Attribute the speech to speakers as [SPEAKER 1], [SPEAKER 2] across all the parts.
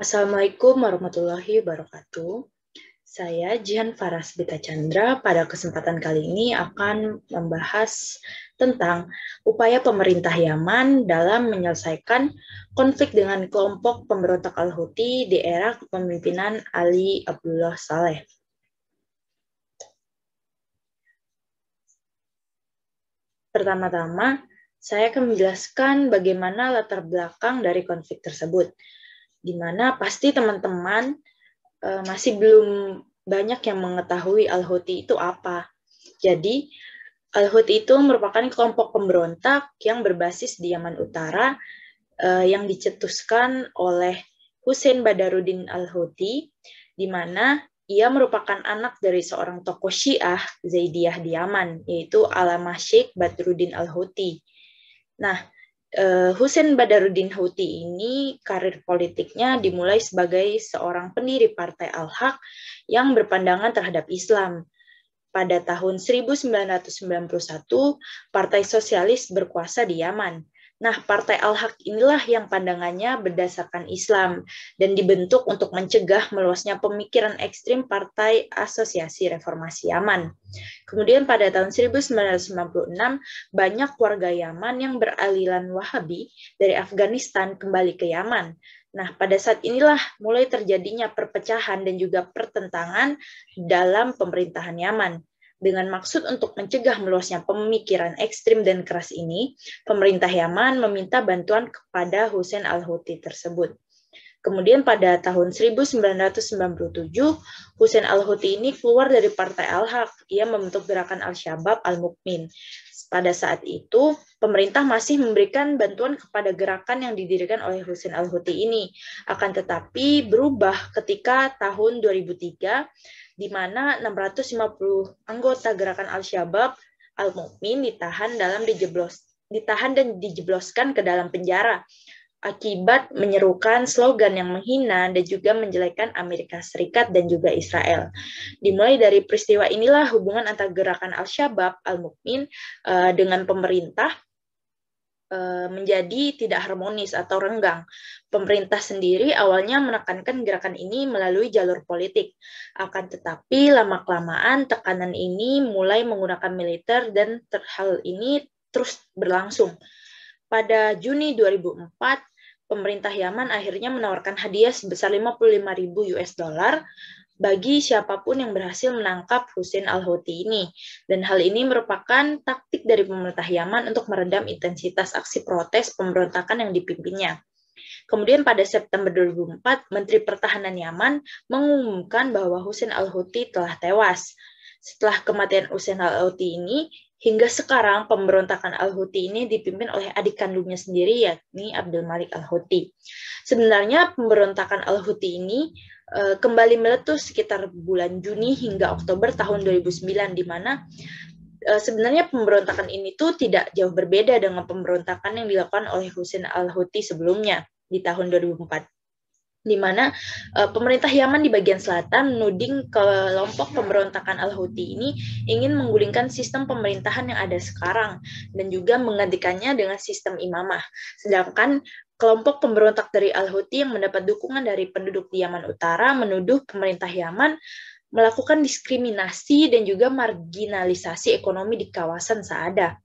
[SPEAKER 1] Assalamualaikum warahmatullahi wabarakatuh. Saya Jihan Faras Bita Chandra pada kesempatan kali ini akan membahas tentang upaya pemerintah Yaman dalam menyelesaikan konflik dengan kelompok pemberontak Al-Houthi di era kepemimpinan Ali Abdullah Saleh. Pertama-tama, saya akan menjelaskan bagaimana latar belakang dari konflik tersebut di mana pasti teman-teman uh, masih belum banyak yang mengetahui Al-Houthi itu apa. Jadi, Al-Houthi itu merupakan kelompok pemberontak yang berbasis di Yaman Utara uh, yang dicetuskan oleh Hussein Badaruddin Al-Houthi, di mana ia merupakan anak dari seorang tokoh Syiah Zaidiyah di Yaman, yaitu al Sheikh Badruddin Al-Houthi. Nah, Uh, eh, Husin Badaruddin Houthi ini karir politiknya dimulai sebagai seorang pendiri Partai Al-Haq yang berpandangan terhadap Islam. Pada tahun 1991, Partai Sosialis berkuasa di Yaman. Nah, Partai Al-Haq inilah yang pandangannya berdasarkan Islam dan dibentuk untuk mencegah meluasnya pemikiran ekstrim Partai Asosiasi Reformasi Yaman. Kemudian pada tahun 1996, banyak warga Yaman yang beraliran Wahabi dari Afghanistan kembali ke Yaman. Nah, pada saat inilah mulai terjadinya perpecahan dan juga pertentangan dalam pemerintahan Yaman. Dengan maksud untuk mencegah meluasnya pemikiran ekstrim dan keras ini, pemerintah Yaman meminta bantuan kepada Hussein al-Houthi tersebut. Kemudian pada tahun 1997, Hussein al-Houthi ini keluar dari Partai Al-Haq. Ia membentuk gerakan al shabab Al-Mukmin. Pada saat itu, pemerintah masih memberikan bantuan kepada gerakan yang didirikan oleh Hussein al-Houthi ini. Akan tetapi berubah ketika tahun 2003 di mana 650 anggota gerakan Al-Syabab Al-Mukmin ditahan dalam dijeblos ditahan dan dijebloskan ke dalam penjara akibat menyerukan slogan yang menghina dan juga menjelekan Amerika Serikat dan juga Israel. Dimulai dari peristiwa inilah hubungan antara gerakan al shabaab Al-Mukmin eh, dengan pemerintah Eh, menjadi tidak harmonis atau renggang. Pemerintah sendiri awalnya menekankan gerakan ini melalui jalur politik. Akan tetapi lama-kelamaan tekanan ini mulai menggunakan militer dan hal ini terus berlangsung. Pada Juni 2004, pemerintah Yaman akhirnya menawarkan hadiah sebesar 55.000 US dollar bagi siapapun yang berhasil menangkap Hussein Al-Houthi ini. Dan hal ini merupakan taktik dari pemerintah Yaman untuk meredam intensitas aksi protes pemberontakan yang dipimpinnya. Kemudian pada September 2004, Menteri Pertahanan Yaman mengumumkan bahwa Hussein Al-Houthi telah tewas. Setelah kematian Usain Al-Houthi ini, hingga sekarang pemberontakan Al-Houthi ini dipimpin oleh adik kandungnya sendiri yakni Abdul Malik Al-Houthi. Sebenarnya pemberontakan Al-Houthi ini uh, kembali meletus sekitar bulan Juni hingga Oktober tahun 2009 di mana eh, sebenarnya pemberontakan ini tuh tidak jauh berbeda dengan pemberontakan yang dilakukan oleh Hussein Al-Houthi sebelumnya di tahun 2004 di mana uh, pemerintah Yaman di bagian selatan menuding kelompok pemberontakan Al-Houthi ini ingin menggulingkan sistem pemerintahan yang ada sekarang dan juga menggantikannya dengan sistem imamah. Sedangkan kelompok pemberontak dari Al-Houthi yang mendapat dukungan dari penduduk di Yaman Utara menuduh pemerintah Yaman melakukan diskriminasi dan juga marginalisasi ekonomi di kawasan Saada.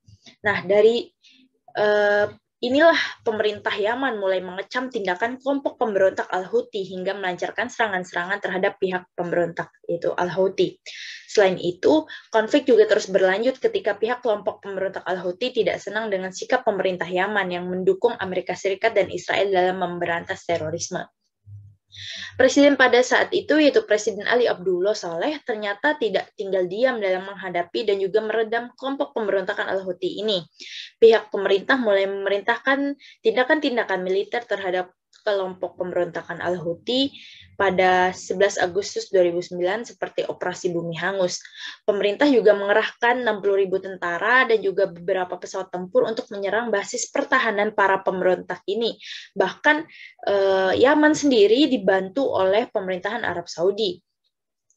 [SPEAKER 1] Nah, dari uh, Inilah pemerintah Yaman mulai mengecam tindakan kelompok pemberontak Al-Houthi hingga melancarkan serangan-serangan terhadap pihak pemberontak, yaitu Al-Houthi. Selain itu, konflik juga terus berlanjut ketika pihak kelompok pemberontak Al-Houthi tidak senang dengan sikap pemerintah Yaman yang mendukung Amerika Serikat dan Israel dalam memberantas terorisme. Presiden pada saat itu yaitu Presiden Ali Abdullah Saleh ternyata tidak tinggal diam dalam menghadapi dan juga meredam kelompok pemberontakan Al-Houthi ini. Pihak pemerintah mulai memerintahkan tindakan-tindakan militer terhadap kelompok pemberontakan Al-Houthi pada 11 Agustus 2009 seperti operasi bumi hangus. Pemerintah juga mengerahkan 60 ribu tentara dan juga beberapa pesawat tempur untuk menyerang basis pertahanan para pemberontak ini. Bahkan eh, Yaman sendiri dibantu oleh pemerintahan Arab Saudi.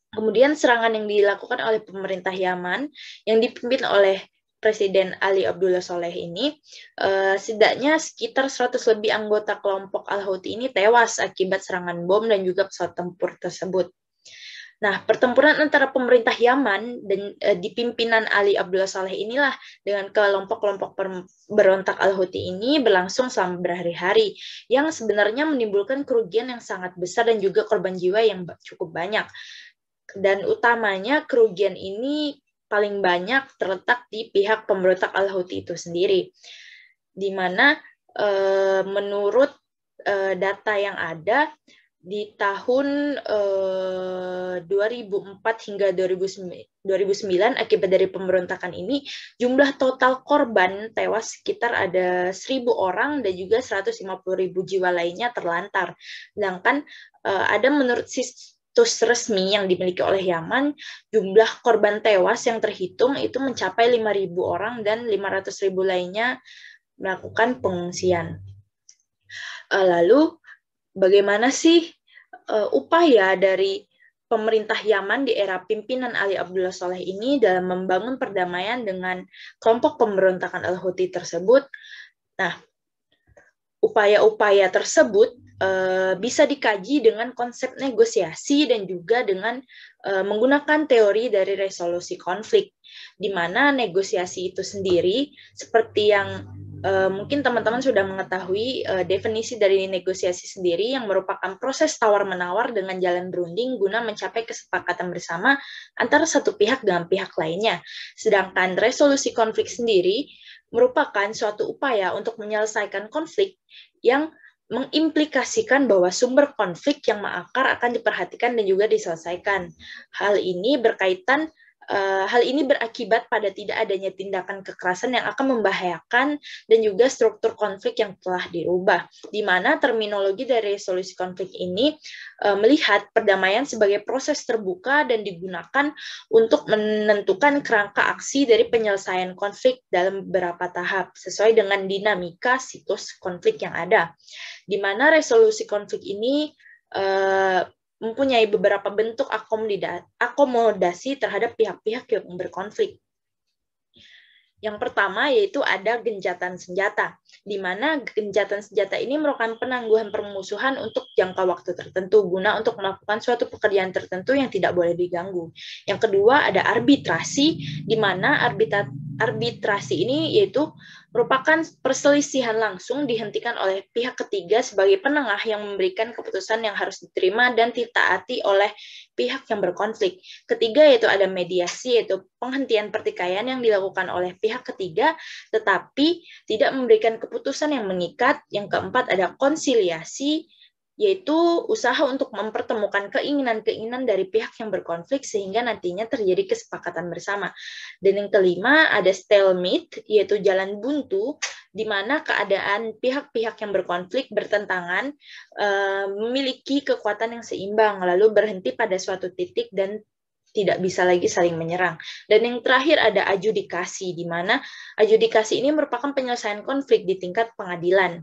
[SPEAKER 1] Kemudian serangan yang dilakukan oleh pemerintah Yaman yang dipimpin oleh Presiden Ali Abdullah Soleh ini, uh, setidaknya sekitar 100 lebih anggota kelompok Al-Houthi ini tewas akibat serangan bom dan juga pesawat tempur tersebut. Nah, pertempuran antara pemerintah Yaman dan e, di pimpinan Ali Abdullah Saleh inilah dengan kelompok-kelompok berontak Al-Houthi ini berlangsung selama berhari-hari yang sebenarnya menimbulkan kerugian yang sangat besar dan juga korban jiwa yang cukup banyak. Dan utamanya kerugian ini paling banyak terletak di pihak pemberontak Al-Houthi itu sendiri. Di mana e, menurut e, data yang ada di tahun e, eh, 2004 hingga 2009, 2009 akibat dari pemberontakan ini jumlah total korban tewas sekitar ada 1000 orang dan juga 150.000 jiwa lainnya terlantar. Sedangkan e, ada menurut situs resmi yang dimiliki oleh Yaman, jumlah korban tewas yang terhitung itu mencapai 5.000 orang dan 500.000 lainnya melakukan pengungsian. Eh, lalu, bagaimana sih eh, upaya dari pemerintah Yaman di era pimpinan Ali Abdullah Saleh ini dalam membangun perdamaian dengan kelompok pemberontakan Al-Houthi tersebut. Nah, upaya-upaya tersebut Eh, bisa dikaji dengan konsep negosiasi dan juga dengan uh, menggunakan teori dari resolusi konflik, di mana negosiasi itu sendiri seperti yang uh, mungkin teman-teman sudah mengetahui uh, definisi dari negosiasi sendiri yang merupakan proses tawar-menawar dengan jalan berunding guna mencapai kesepakatan bersama antara satu pihak dengan pihak lainnya. Sedangkan resolusi konflik sendiri merupakan suatu upaya untuk menyelesaikan konflik yang mengimplikasikan bahwa sumber konflik yang mengakar akan diperhatikan dan juga diselesaikan. Hal ini berkaitan Eh, hal ini berakibat pada tidak adanya tindakan kekerasan yang akan membahayakan dan juga struktur konflik yang telah dirubah, di mana terminologi dari resolusi konflik ini uh, melihat perdamaian sebagai proses terbuka dan digunakan untuk menentukan kerangka aksi dari penyelesaian konflik dalam beberapa tahap sesuai dengan dinamika situs konflik yang ada, di mana resolusi konflik ini uh, mempunyai beberapa bentuk akomodasi terhadap pihak-pihak yang berkonflik. Yang pertama yaitu ada genjatan senjata, di mana genjatan senjata ini merupakan penangguhan permusuhan untuk jangka waktu tertentu guna untuk melakukan suatu pekerjaan tertentu yang tidak boleh diganggu. Yang kedua ada arbitrasi, di mana arbitra arbitrasi ini yaitu merupakan perselisihan langsung dihentikan oleh pihak ketiga sebagai penengah yang memberikan keputusan yang harus diterima dan ditaati oleh pihak yang berkonflik. Ketiga yaitu ada mediasi yaitu penghentian pertikaian yang dilakukan oleh pihak ketiga tetapi tidak memberikan keputusan yang mengikat. Yang keempat ada konsiliasi yaitu usaha untuk mempertemukan keinginan-keinginan dari pihak yang berkonflik sehingga nantinya terjadi kesepakatan bersama. Dan yang kelima ada stalemate, yaitu jalan buntu, di mana keadaan pihak-pihak yang berkonflik bertentangan eh, memiliki kekuatan yang seimbang, lalu berhenti pada suatu titik dan tidak bisa lagi saling menyerang. Dan yang terakhir ada adjudikasi, di mana adjudikasi ini merupakan penyelesaian konflik di tingkat pengadilan.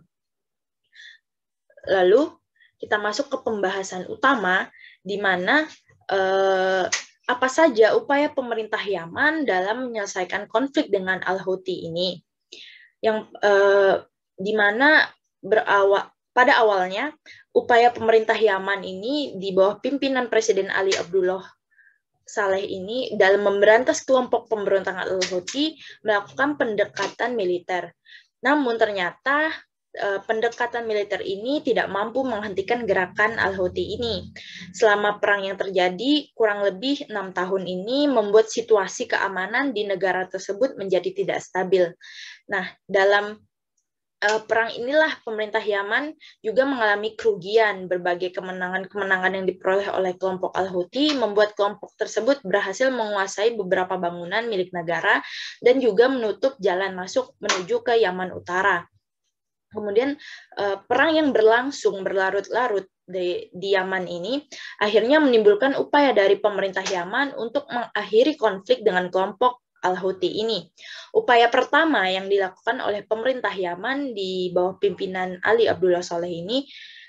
[SPEAKER 1] Lalu kita masuk ke pembahasan utama di mana eh, apa saja upaya pemerintah Yaman dalam menyelesaikan konflik dengan Al-Houthi ini. Yang eh, di mana berawal pada awalnya upaya pemerintah Yaman ini di bawah pimpinan Presiden Ali Abdullah Saleh ini dalam memberantas kelompok pemberontak Al-Houthi melakukan pendekatan militer. Namun ternyata Eh, pendekatan militer ini tidak mampu menghentikan gerakan Al-Houthi ini. Selama perang yang terjadi kurang lebih enam tahun ini membuat situasi keamanan di negara tersebut menjadi tidak stabil. Nah, dalam uh, perang inilah pemerintah Yaman juga mengalami kerugian. Berbagai kemenangan-kemenangan yang diperoleh oleh kelompok Al-Houthi membuat kelompok tersebut berhasil menguasai beberapa bangunan milik negara dan juga menutup jalan masuk menuju ke Yaman Utara kemudian uh, perang yang berlangsung berlarut-larut di, di Yaman ini akhirnya menimbulkan upaya dari pemerintah Yaman untuk mengakhiri konflik dengan kelompok Al-Houthi ini. Upaya pertama yang dilakukan oleh pemerintah Yaman di bawah pimpinan Ali Abdullah Saleh ini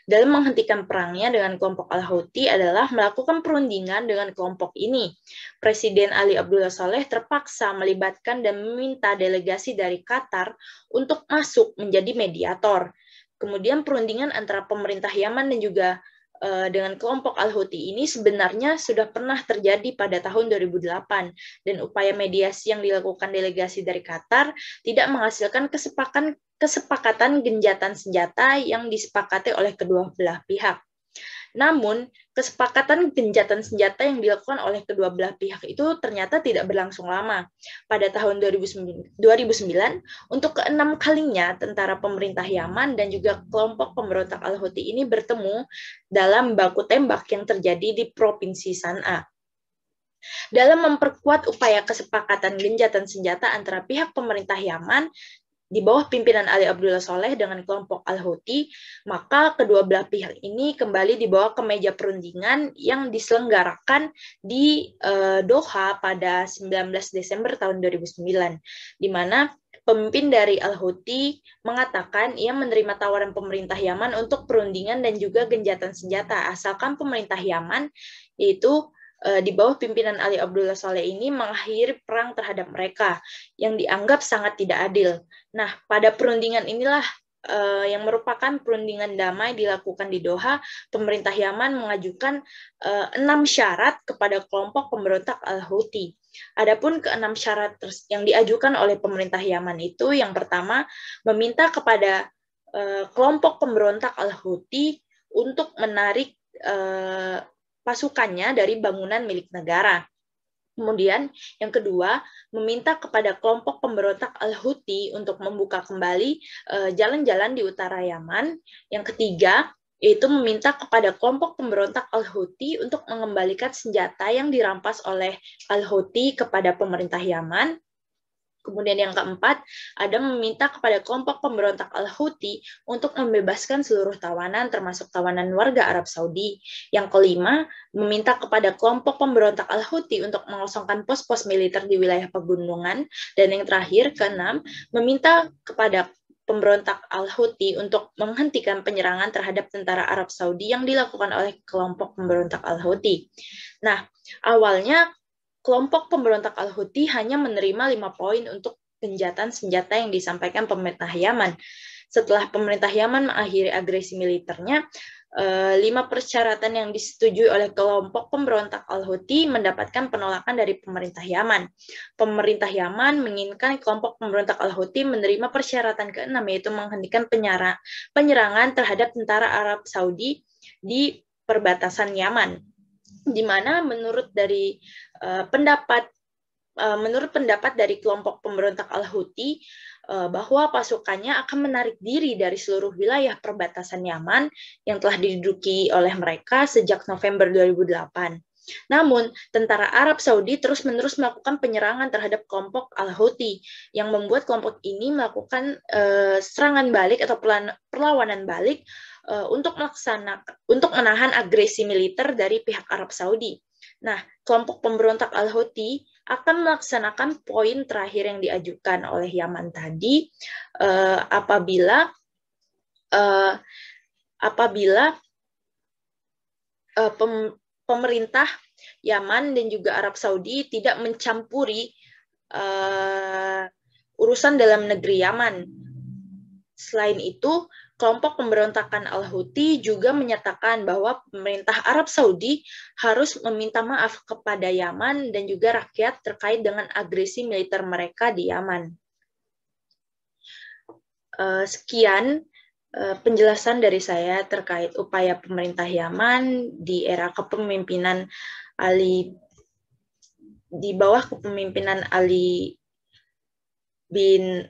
[SPEAKER 1] dalam menghentikan perangnya dengan kelompok Al-Houthi adalah melakukan perundingan dengan kelompok ini. Presiden Ali Abdullah Saleh terpaksa melibatkan dan meminta delegasi dari Qatar untuk masuk menjadi mediator. Kemudian perundingan antara pemerintah Yaman dan juga Eh, dengan kelompok Al-Houthi ini sebenarnya sudah pernah terjadi pada tahun 2008 dan upaya mediasi yang dilakukan delegasi dari Qatar tidak menghasilkan kesepakatan kesepakatan genjatan senjata yang disepakati oleh kedua belah pihak. Namun, Kesepakatan gencatan senjata yang dilakukan oleh kedua belah pihak itu ternyata tidak berlangsung lama. Pada tahun 2009, 2009 untuk keenam kalinya tentara pemerintah Yaman dan juga kelompok pemberontak Al-Houthi ini bertemu dalam baku tembak yang terjadi di Provinsi Sana'a. Dalam memperkuat upaya kesepakatan gencatan senjata antara pihak pemerintah Yaman di bawah pimpinan Ali Abdullah Soleh dengan kelompok Al-Houthi, maka kedua belah pihak ini kembali dibawa ke meja perundingan yang diselenggarakan di uh, Doha pada 19 Desember tahun 2009, di mana pemimpin dari Al-Houthi mengatakan ia menerima tawaran pemerintah Yaman untuk perundingan dan juga genjatan senjata, asalkan pemerintah Yaman yaitu Eh, di bawah pimpinan Ali Abdullah Saleh ini mengakhiri perang terhadap mereka yang dianggap sangat tidak adil. Nah, pada perundingan inilah uh, yang merupakan perundingan damai dilakukan di Doha, pemerintah Yaman mengajukan uh, enam syarat kepada kelompok pemberontak Al-Houthi. Adapun keenam syarat yang diajukan oleh pemerintah Yaman itu yang pertama meminta kepada uh, kelompok pemberontak Al-Houthi untuk menarik uh, pasukannya dari bangunan milik negara. Kemudian yang kedua, meminta kepada kelompok pemberontak Al-Houthi untuk membuka kembali eh, jalan-jalan di utara Yaman. Yang ketiga, yaitu meminta kepada kelompok pemberontak Al-Houthi untuk mengembalikan senjata yang dirampas oleh Al-Houthi kepada pemerintah Yaman. Kemudian yang keempat, ada meminta kepada kelompok pemberontak Al-Houthi untuk membebaskan seluruh tawanan termasuk tawanan warga Arab Saudi. Yang kelima, meminta kepada kelompok pemberontak Al-Houthi untuk mengosongkan pos-pos militer di wilayah pegunungan. Dan yang terakhir, keenam, meminta kepada pemberontak Al-Houthi untuk menghentikan penyerangan terhadap tentara Arab Saudi yang dilakukan oleh kelompok pemberontak Al-Houthi. Nah, awalnya kelompok pemberontak Al-Houthi hanya menerima lima poin untuk penjatan senjata yang disampaikan pemerintah Yaman. Setelah pemerintah Yaman mengakhiri agresi militernya, eh, lima persyaratan yang disetujui oleh kelompok pemberontak Al-Houthi mendapatkan penolakan dari pemerintah Yaman. Pemerintah Yaman menginginkan kelompok pemberontak Al-Houthi menerima persyaratan keenam yaitu menghentikan penyerangan terhadap tentara Arab Saudi di perbatasan Yaman di mana menurut dari uh, pendapat uh, menurut pendapat dari kelompok pemberontak Al-Houthi uh, bahwa pasukannya akan menarik diri dari seluruh wilayah perbatasan Yaman yang telah diduduki oleh mereka sejak November 2008. Namun, tentara Arab Saudi terus-menerus melakukan penyerangan terhadap kelompok Al-Houthi yang membuat kelompok ini melakukan uh, serangan balik atau perlawanan balik Eh, untuk melaksanakan untuk menahan agresi militer dari pihak Arab Saudi. Nah, kelompok pemberontak Al-Houthi akan melaksanakan poin terakhir yang diajukan oleh Yaman tadi uh, apabila uh, apabila uh, pem, pemerintah Yaman dan juga Arab Saudi tidak mencampuri uh, urusan dalam negeri Yaman. Selain itu, Kelompok pemberontakan Al-Houthi juga menyatakan bahwa pemerintah Arab Saudi harus meminta maaf kepada Yaman dan juga rakyat terkait dengan agresi militer mereka di Yaman. Eh, sekian eh, penjelasan dari saya terkait upaya pemerintah Yaman di era kepemimpinan Ali di bawah kepemimpinan Ali bin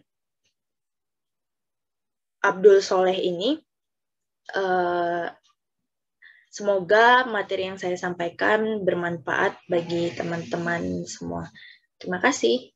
[SPEAKER 1] Abdul Soleh ini uh, semoga materi yang saya sampaikan bermanfaat bagi teman-teman semua. Terima kasih.